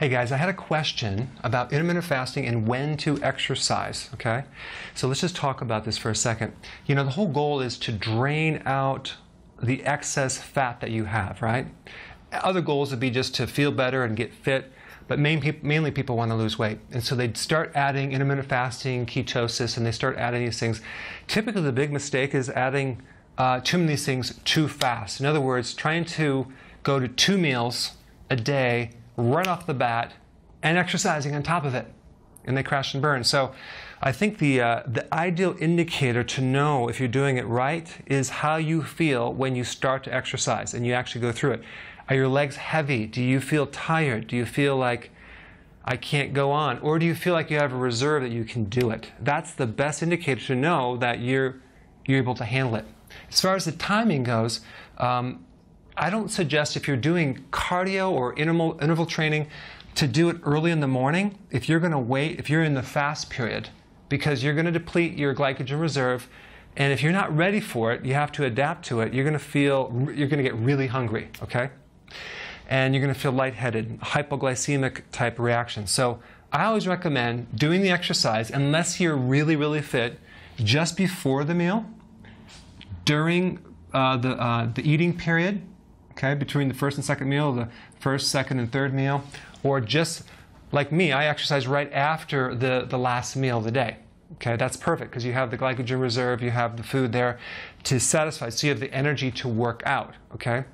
Hey guys, I had a question about intermittent fasting and when to exercise, okay? So let's just talk about this for a second. You know, the whole goal is to drain out the excess fat that you have, right? Other goals would be just to feel better and get fit, but main pe mainly people want to lose weight. And so they start adding intermittent fasting, ketosis, and they start adding these things. Typically, the big mistake is adding uh, too many things too fast. In other words, trying to go to two meals a day right off the bat and exercising on top of it. And they crash and burn. So I think the, uh, the ideal indicator to know if you're doing it right is how you feel when you start to exercise and you actually go through it. Are your legs heavy? Do you feel tired? Do you feel like I can't go on? Or do you feel like you have a reserve that you can do it? That's the best indicator to know that you're, you're able to handle it. As far as the timing goes, um, I don't suggest if you're doing cardio or interval, interval training to do it early in the morning if you're going to wait, if you're in the fast period, because you're going to deplete your glycogen reserve. And if you're not ready for it, you have to adapt to it. You're going to feel, you're going to get really hungry, okay? And you're going to feel lightheaded, hypoglycemic type reaction. So I always recommend doing the exercise, unless you're really, really fit, just before the meal, during uh, the, uh, the eating period, okay, between the first and second meal, the first, second, and third meal, or just like me, I exercise right after the, the last meal of the day. Okay, that's perfect because you have the glycogen reserve, you have the food there to satisfy, so you have the energy to work out. Okay,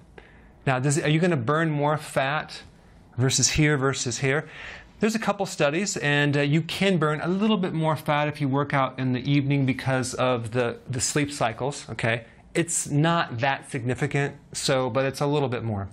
now does, are you going to burn more fat versus here versus here? There's a couple studies, and uh, you can burn a little bit more fat if you work out in the evening because of the, the sleep cycles. Okay, it's not that significant, so, but it's a little bit more.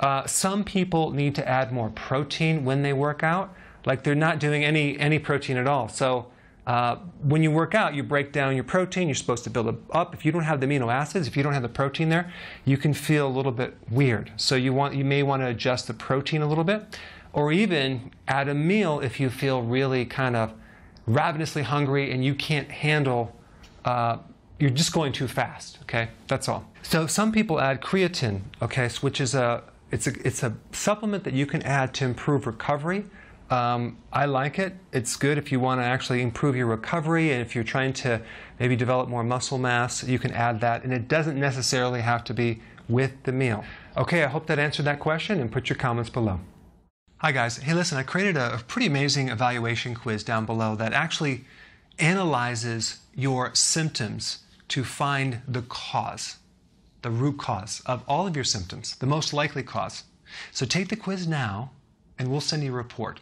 Uh, some people need to add more protein when they work out, like they're not doing any, any protein at all. So uh, when you work out, you break down your protein, you're supposed to build it up. If you don't have the amino acids, if you don't have the protein there, you can feel a little bit weird. So you, want, you may want to adjust the protein a little bit, or even add a meal if you feel really kind of ravenously hungry and you can't handle uh, you're just going too fast, okay? That's all. So some people add creatine, okay, which is a it's a it's a supplement that you can add to improve recovery. Um, I like it. It's good if you want to actually improve your recovery and if you're trying to maybe develop more muscle mass, you can add that. And it doesn't necessarily have to be with the meal. Okay, I hope that answered that question and put your comments below. Hi, guys. Hey, listen, I created a, a pretty amazing evaluation quiz down below that actually analyzes your symptoms to find the cause, the root cause of all of your symptoms, the most likely cause. So take the quiz now, and we'll send you a report.